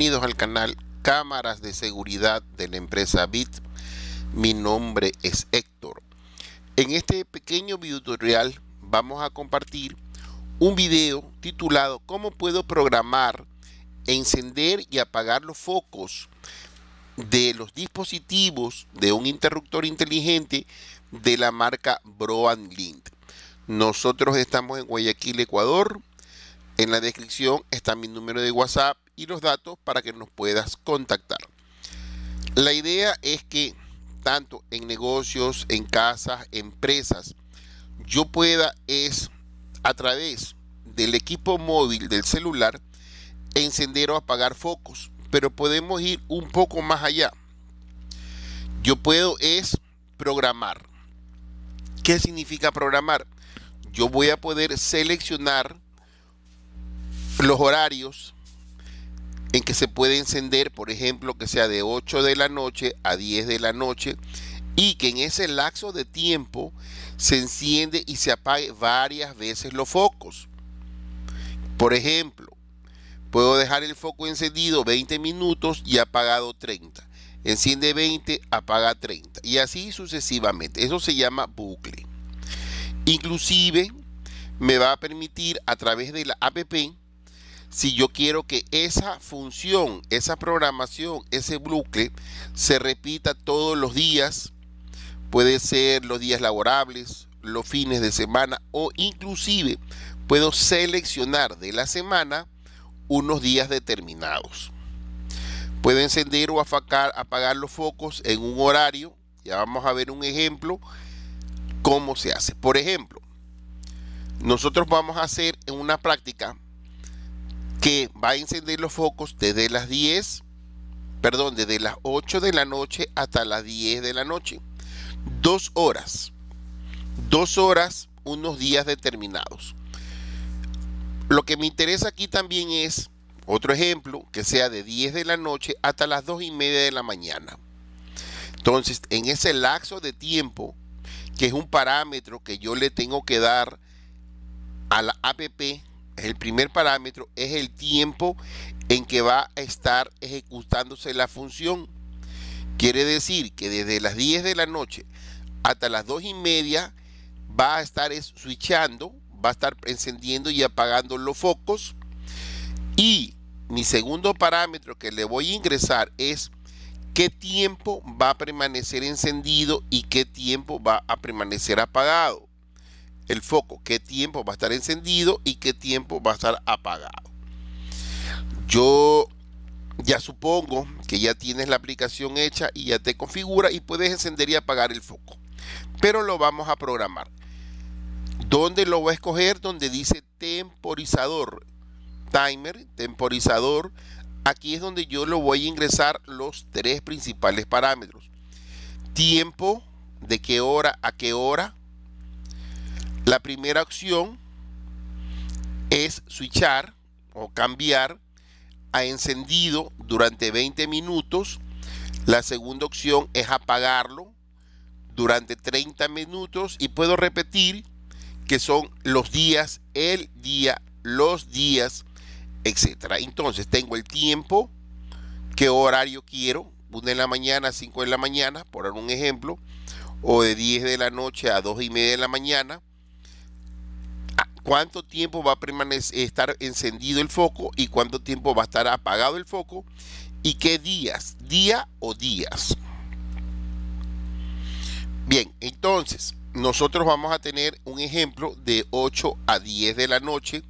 Bienvenidos al canal Cámaras de Seguridad de la empresa BIT. Mi nombre es Héctor. En este pequeño tutorial vamos a compartir un video titulado ¿Cómo puedo programar, encender y apagar los focos de los dispositivos de un interruptor inteligente de la marca Broadlink? Nosotros estamos en Guayaquil, Ecuador. En la descripción está mi número de WhatsApp y los datos para que nos puedas contactar. La idea es que tanto en negocios, en casas, empresas, yo pueda es a través del equipo móvil del celular encender o apagar focos, pero podemos ir un poco más allá. Yo puedo es programar. ¿Qué significa programar? Yo voy a poder seleccionar los horarios, en que se puede encender, por ejemplo, que sea de 8 de la noche a 10 de la noche y que en ese lapso de tiempo se enciende y se apague varias veces los focos. Por ejemplo, puedo dejar el foco encendido 20 minutos y apagado 30. Enciende 20, apaga 30 y así sucesivamente. Eso se llama bucle. Inclusive me va a permitir a través de la APP si yo quiero que esa función, esa programación, ese bucle se repita todos los días, puede ser los días laborables, los fines de semana o inclusive puedo seleccionar de la semana unos días determinados. Puedo encender o apagar los focos en un horario. Ya vamos a ver un ejemplo cómo se hace. Por ejemplo, nosotros vamos a hacer en una práctica que va a encender los focos desde las 10, perdón, desde las 8 de la noche hasta las 10 de la noche. Dos horas. Dos horas, unos días determinados. Lo que me interesa aquí también es otro ejemplo que sea de 10 de la noche hasta las 2 y media de la mañana. Entonces, en ese lapso de tiempo, que es un parámetro que yo le tengo que dar a la APP el primer parámetro es el tiempo en que va a estar ejecutándose la función. Quiere decir que desde las 10 de la noche hasta las 2 y media va a estar switchando, va a estar encendiendo y apagando los focos. Y mi segundo parámetro que le voy a ingresar es qué tiempo va a permanecer encendido y qué tiempo va a permanecer apagado el foco, qué tiempo va a estar encendido y qué tiempo va a estar apagado. Yo ya supongo que ya tienes la aplicación hecha y ya te configura y puedes encender y apagar el foco. Pero lo vamos a programar. ¿Dónde lo voy a escoger? Donde dice temporizador. Timer, temporizador. Aquí es donde yo lo voy a ingresar los tres principales parámetros. Tiempo, de qué hora a qué hora. La primera opción es switchar o cambiar a encendido durante 20 minutos. La segunda opción es apagarlo durante 30 minutos y puedo repetir que son los días, el día, los días, etcétera. Entonces tengo el tiempo, qué horario quiero, una en la mañana, 5 de la mañana, por un ejemplo, o de 10 de la noche a 2 y media de la mañana, cuánto tiempo va a permanecer, estar encendido el foco y cuánto tiempo va a estar apagado el foco y qué días, día o días. Bien, entonces nosotros vamos a tener un ejemplo de 8 a 10 de la noche.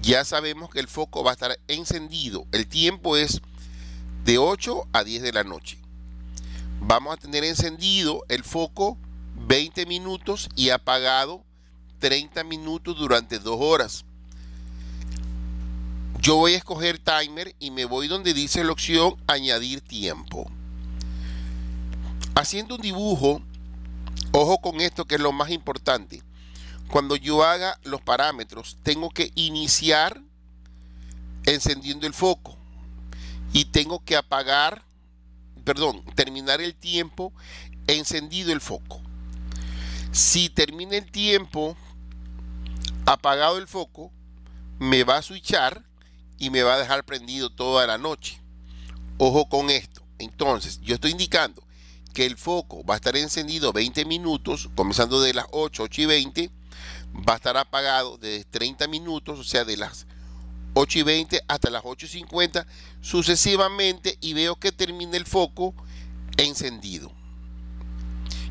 Ya sabemos que el foco va a estar encendido. El tiempo es de 8 a 10 de la noche. Vamos a tener encendido el foco 20 minutos y apagado 30 minutos durante dos horas. Yo voy a escoger timer y me voy donde dice la opción añadir tiempo. Haciendo un dibujo, ojo con esto que es lo más importante. Cuando yo haga los parámetros, tengo que iniciar encendiendo el foco y tengo que apagar, perdón, terminar el tiempo encendido el foco. Si termina el tiempo apagado el foco, me va a switchar y me va a dejar prendido toda la noche. Ojo con esto. Entonces, yo estoy indicando que el foco va a estar encendido 20 minutos, comenzando de las 8, 8 y 20. Va a estar apagado de 30 minutos, o sea, de las 8 y 20 hasta las 8 y 50 sucesivamente y veo que termina el foco encendido.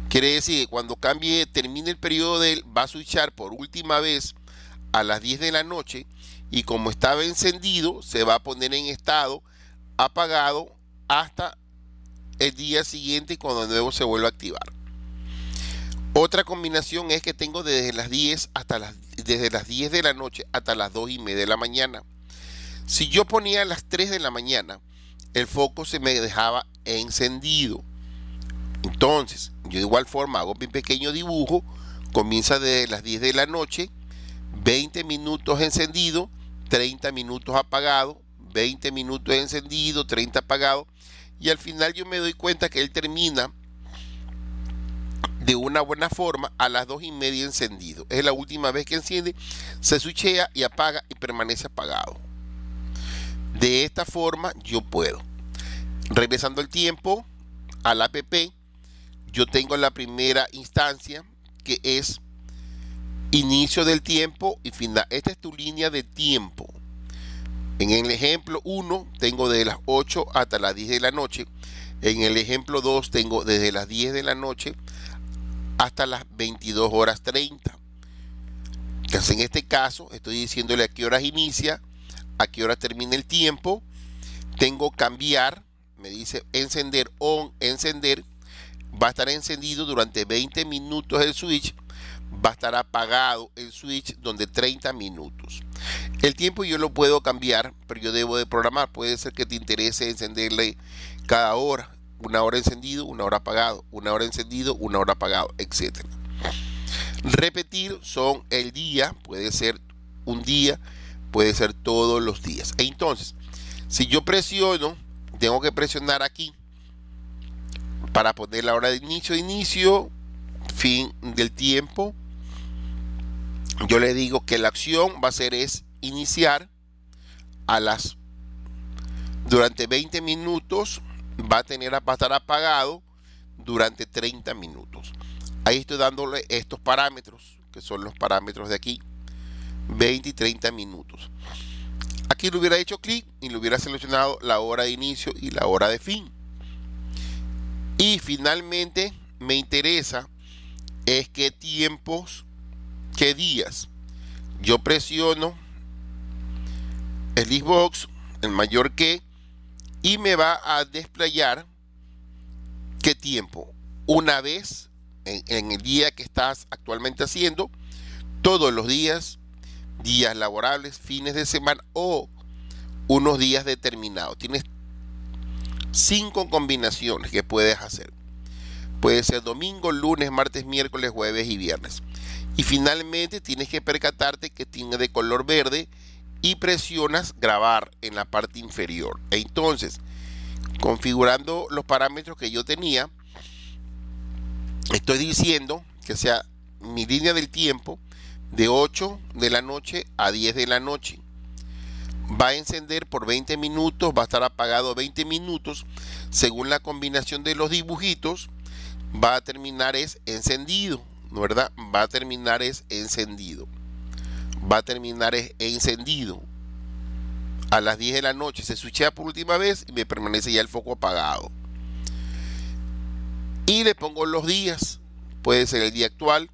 Quiere decir que cuando cambie, termine el periodo de él, va a switchar por última vez a las 10 de la noche y como estaba encendido se va a poner en estado apagado hasta el día siguiente cuando de nuevo se vuelva a activar. Otra combinación es que tengo desde las 10 hasta las desde las 10 de la noche hasta las 2 y media de la mañana. Si yo ponía a las 3 de la mañana, el foco se me dejaba encendido. Entonces, yo de igual forma hago mi pequeño dibujo, comienza desde las 10 de la noche 20 minutos encendido, 30 minutos apagado, 20 minutos encendido, 30 apagado. Y al final yo me doy cuenta que él termina de una buena forma a las 2 y media encendido. Es la última vez que enciende, se suchea y apaga y permanece apagado. De esta forma yo puedo. Regresando el tiempo al app, yo tengo la primera instancia que es inicio del tiempo y final. Esta es tu línea de tiempo. En el ejemplo 1 tengo de las 8 hasta las 10 de la noche. En el ejemplo 2 tengo desde las 10 de la noche hasta las 22 horas 30. Entonces en este caso estoy diciéndole a qué horas inicia, a qué hora termina el tiempo. Tengo cambiar, me dice encender on, encender. Va a estar encendido durante 20 minutos el switch va a estar apagado el Switch donde 30 minutos. El tiempo yo lo puedo cambiar, pero yo debo de programar. Puede ser que te interese encenderle cada hora. Una hora encendido, una hora apagado. Una hora encendido, una hora apagado, etc. Repetir son el día, puede ser un día, puede ser todos los días. E entonces, si yo presiono, tengo que presionar aquí para poner la hora de inicio, inicio, fin del tiempo, yo le digo que la acción va a ser es iniciar a las durante 20 minutos va a tener a estar apagado durante 30 minutos. Ahí estoy dándole estos parámetros, que son los parámetros de aquí. 20 y 30 minutos. Aquí le hubiera hecho clic y le hubiera seleccionado la hora de inicio y la hora de fin. Y finalmente me interesa es qué tiempos, qué días yo presiono el Xbox, el mayor que, y me va a desplayar qué tiempo. Una vez en, el día que estás actualmente haciendo, todos los días, días laborables, fines de semana o unos días determinados. Tienes cinco combinaciones que puedes hacer. Puede ser domingo, lunes, martes, miércoles, jueves y viernes. Y finalmente tienes que percatarte que tiene de color verde y presionas grabar en la parte inferior. entonces, configurando los parámetros que yo tenía, estoy diciendo que sea mi línea del tiempo de 8 de la noche a 10 de la noche. Va a encender por 20 minutos, va a estar apagado 20 minutos según la combinación de los dibujitos va a terminar es encendido, ¿no verdad? Va a terminar es encendido. Va a terminar es encendido. A las 10 de la noche se switchea por última vez y me permanece ya el foco apagado. Y le pongo los días. Puede ser el día actual,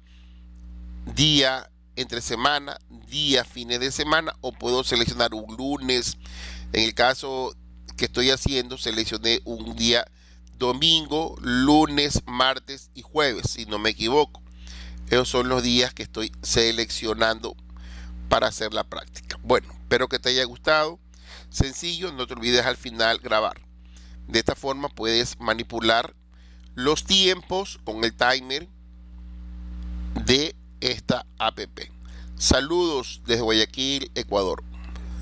día entre semana, día fines de semana o puedo seleccionar un lunes. En el caso que estoy haciendo, seleccioné un día domingo, lunes, martes y jueves, si no me equivoco. Esos son los días que estoy seleccionando para hacer la práctica. Bueno, espero que te haya gustado. Sencillo, no te olvides al final grabar. De esta forma puedes manipular los tiempos con el timer de esta app. Saludos desde Guayaquil, Ecuador.